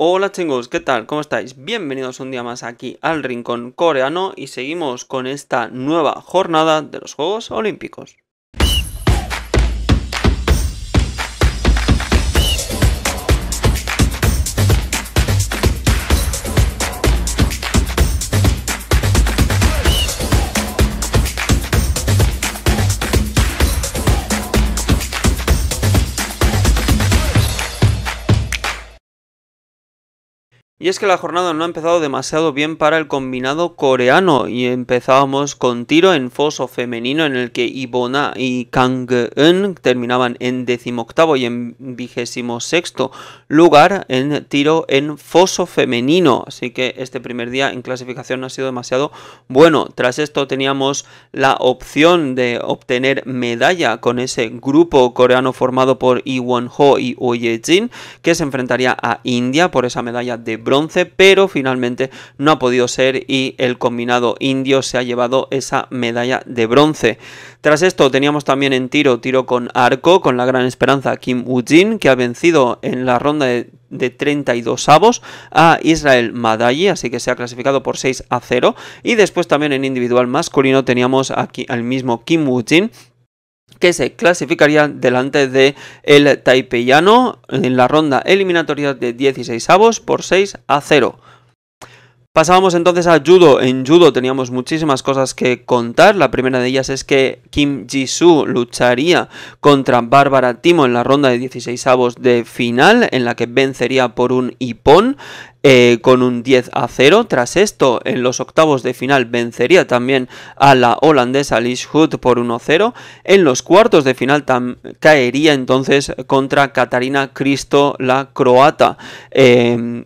Hola chingos, ¿qué tal? ¿Cómo estáis? Bienvenidos un día más aquí al Rincón Coreano y seguimos con esta nueva jornada de los Juegos Olímpicos. Y es que la jornada no ha empezado demasiado bien para el combinado coreano y empezábamos con tiro en foso femenino en el que Ibona y Kang Eun terminaban en decimoctavo y en vigésimo sexto lugar en tiro en foso femenino. Así que este primer día en clasificación no ha sido demasiado bueno. Tras esto teníamos la opción de obtener medalla con ese grupo coreano formado por Iwon Ho y Oye Jin que se enfrentaría a India por esa medalla de bronce, pero finalmente no ha podido ser y el combinado indio se ha llevado esa medalla de bronce. Tras esto teníamos también en tiro, tiro con arco, con la gran esperanza Kim Woo-jin, que ha vencido en la ronda de de 32 avos a Israel Madayi, así que se ha clasificado por 6 a 0. Y después también en individual masculino teníamos aquí al mismo Kim Woo-jin, que se clasificaría delante de el taipeiano en la ronda eliminatoria de 16avos por 6 a 0. Pasábamos entonces a judo. En judo teníamos muchísimas cosas que contar. La primera de ellas es que Kim Jisoo lucharía contra Bárbara Timo en la ronda de 16 avos de final, en la que vencería por un hipón. Eh, con un 10 a 0. Tras esto, en los octavos de final vencería también a la holandesa Lish Hood por 1-0. En los cuartos de final caería entonces contra Katarina Cristo, la croata, eh,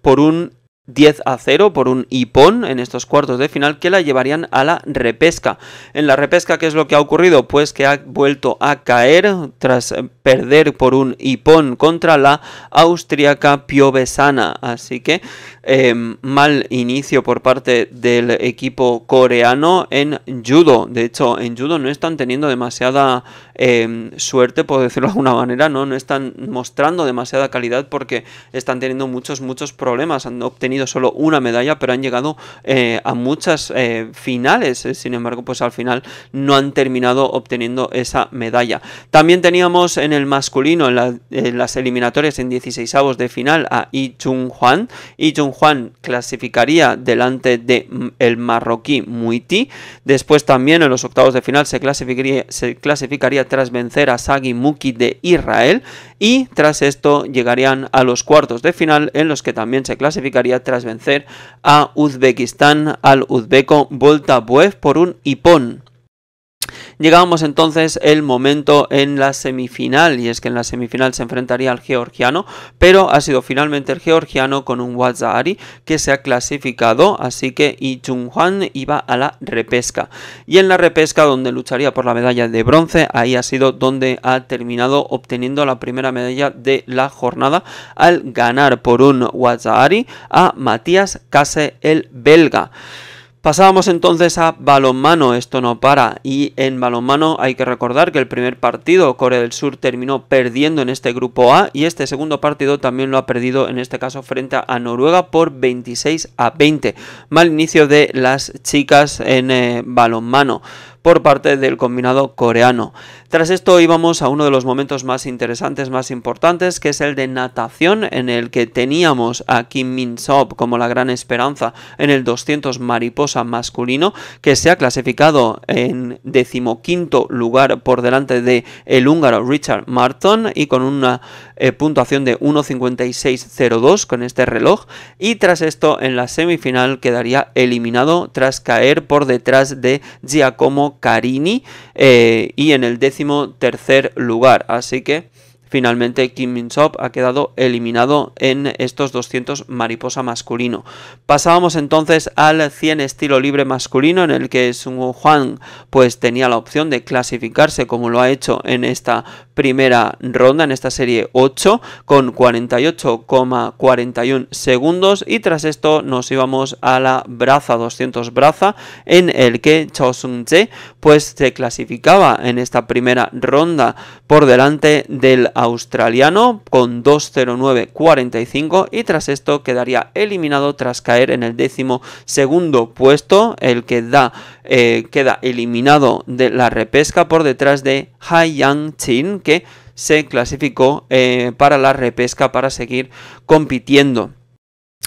por un 10 a 0 por un hipón en estos cuartos de final que la llevarían a la repesca. En la repesca, ¿qué es lo que ha ocurrido? Pues que ha vuelto a caer tras perder por un hipón contra la austriaca Piovesana. Así que Em, mal inicio por parte del equipo coreano en judo. De hecho, en judo no están teniendo demasiada em, suerte, por decirlo de alguna manera, ¿no? no están mostrando demasiada calidad porque están teniendo muchos, muchos problemas. Han obtenido solo una medalla, pero han llegado eh, a muchas eh, finales. Sin embargo, pues al final no han terminado obteniendo esa medalla. También teníamos en el masculino, en, las eliminatorias en 16 de final, a Yi Chung Hwan. Yi Juan clasificaría delante de mm, el marroquí Muiti. Después también en los octavos de final se clasificaría, tras vencer a Sagi Muki de Israel. Y tras esto llegarían a los cuartos de final en los que también se clasificaría tras vencer a Uzbekistán al uzbeko Volta por un hipón. Llegábamos entonces el momento en la semifinal, y es que en la semifinal se enfrentaría al georgiano, pero ha sido finalmente el georgiano con un wazahari que se ha clasificado, así que Yi jung iba a la repesca. Y en la repesca, donde lucharía por la medalla de bronce, ahí ha sido donde ha terminado obteniendo la primera medalla de la jornada al ganar por un wazahari a Matías Case, el belga. Pasábamos entonces a balonmano, esto no para, y en balonmano hay que recordar que el primer partido Corea del Sur terminó perdiendo en este grupo A y este segundo partido también lo ha perdido en este caso frente a Noruega por 26 a 20. Mal inicio de las chicas en eh, balonmano por parte del combinado coreano. Tras esto íbamos a uno de los momentos más interesantes, más importantes, que es el de natación, en el que teníamos a Kim Min Sop como la gran esperanza en el 200 mariposa masculino, que se ha clasificado en decimoquinto lugar por delante de el húngaro Richard Marton y con una eh, puntuación de 1.56.02 con este reloj. Y tras esto, en la semifinal quedaría eliminado tras caer por detrás de Giacomo Carini eh, y en el décimo tercer lugar. Así que Finalmente, Kim Min-sop ha quedado eliminado en estos 200 mariposa masculino. Pasábamos entonces al 100 estilo libre masculino, en el que Sung Juan pues, tenía la opción de clasificarse, como lo ha hecho en esta primera ronda, en esta serie 8, con 48,41 segundos. Y tras esto nos íbamos a la braza 200 braza, en el que Chao Sung-che pues, se clasificaba en esta primera ronda por delante del australiano con 2.09.45 y tras esto quedaría eliminado tras caer en el décimo segundo puesto, el que da, eh, queda eliminado de la repesca por detrás de Haiyang Chin que se clasificó eh, para la repesca para seguir compitiendo.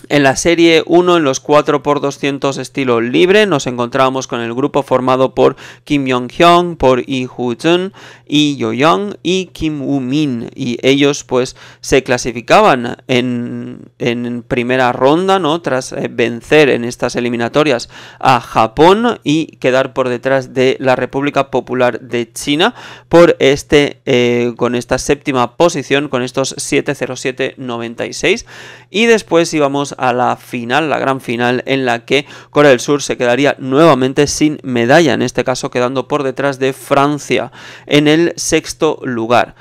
En la serie 1, en los 4x200 estilo libre, nos encontrábamos con el grupo formado por Kim Yong-hyun, por Lee Hu-jun, Lee Yo-young y Kim Woo-min. Y ellos pues se clasificaban en, primera ronda, ¿no? Tras eh, vencer en estas eliminatorias a Japón y quedar por detrás de la República Popular de China por este, eh, con esta séptima posición, con estos 707-96. Y después íbamos a la final, la gran final, en la que Corea del Sur se quedaría nuevamente sin medalla, en este caso quedando por detrás de Francia en el sexto lugar.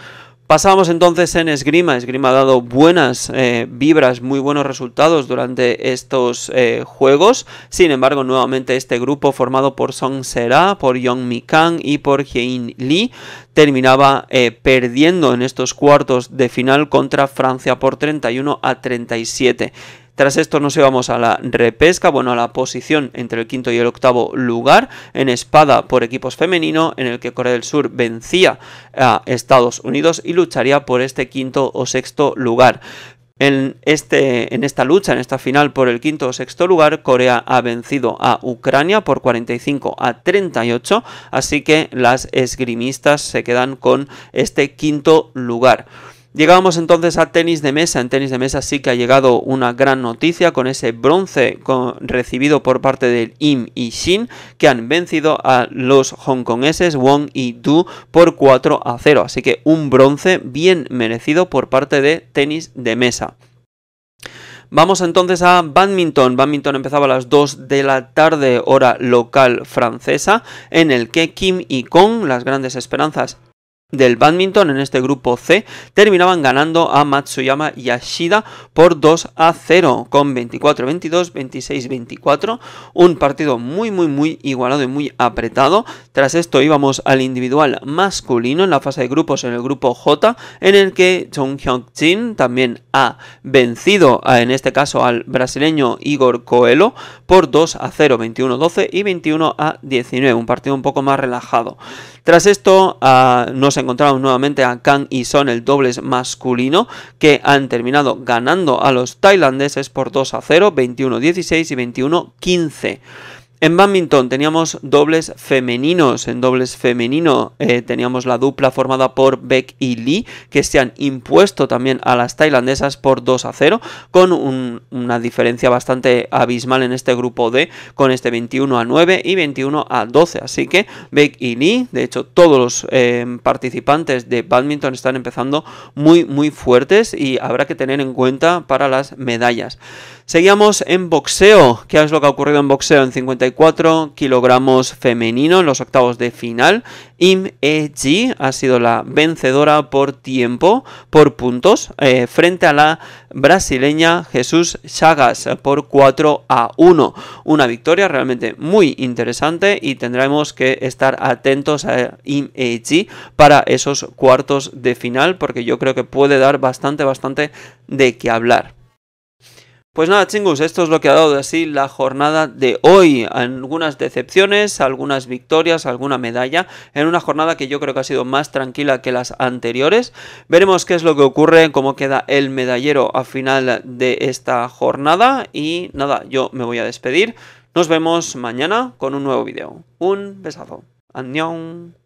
Pasamos entonces en esgrima. Esgrima ha dado buenas eh, vibras, muy buenos resultados durante estos eh, juegos. Sin embargo, nuevamente este grupo formado por Song Sera, por Yong Mi Kang y por Hein Lee terminaba eh, perdiendo en estos cuartos de final contra Francia por 31 a 37. Tras esto nos llevamos a la repesca, bueno, a la posición entre el quinto y el octavo lugar, en espada por equipos femenino, en el que Corea del Sur vencía a Estados Unidos y lucharía por este quinto o sexto lugar. En, este, en esta lucha, en esta final por el quinto o sexto lugar, Corea ha vencido a Ucrania por 45 a 38, así que las esgrimistas se quedan con este quinto lugar. Llegamos entonces a tenis de mesa. En tenis de mesa sí que ha llegado una gran noticia con ese bronce recibido por parte del Im y Shin, que han vencido a los hongkongeses Wong y Du por 4 a 0. Así que un bronce bien merecido por parte de tenis de mesa. Vamos entonces a badminton. Badminton empezaba a las 2 de la tarde, hora local francesa, en el que Kim y Kong, las grandes esperanzas del badminton en este grupo C terminaban ganando a Matsuyama y a por 2 a 0 con 24-22, 26-24, un partido muy muy muy igualado y muy apretado tras esto íbamos al individual masculino en la fase de grupos en el grupo J, en el que Chong Hyuk-jin también ha vencido, en este caso al brasileño Igor Coelho, por 2 a 0, 21-12 y 21 a 19, un partido un poco más relajado. Tras esto ah, nos encontramos nuevamente a Kang y Son, el dobles masculino, que han terminado ganando a los tailandeses por 2 a 0, 21-16 y 21-15. En badminton teníamos dobles femeninos. En dobles femenino eh, teníamos la dupla formada por Beck y Lee, que se han impuesto también a las tailandesas por 2 a 0, con una diferencia bastante abismal en este grupo D, con este 21 a 9 y 21 a 12. Así que Beck y Lee, de hecho, todos los eh, participantes de badminton están empezando muy, muy fuertes y habrá que tener en cuenta para las medallas. Seguíamos en boxeo. ¿Qué es lo que ha ocurrido en boxeo en 50? 4 kilogramos femenino en los octavos de final. Im Eji ha sido la vencedora por tiempo, por puntos, eh, frente a la brasileña Jesús Chagas por 4 a 1. Una victoria realmente muy interesante y tendremos que estar atentos a Im e para esos cuartos de final porque yo creo que puede dar bastante, bastante de qué hablar. Pues nada, chingos, esto es lo que ha dado de así la jornada de hoy. Algunas decepciones, algunas victorias, alguna medalla. En una jornada que yo creo que ha sido más tranquila que las anteriores. Veremos qué es lo que ocurre, cómo queda el medallero a final de esta jornada. Y nada, yo me voy a despedir. Nos vemos mañana con un nuevo video. Un besazo. 안녕.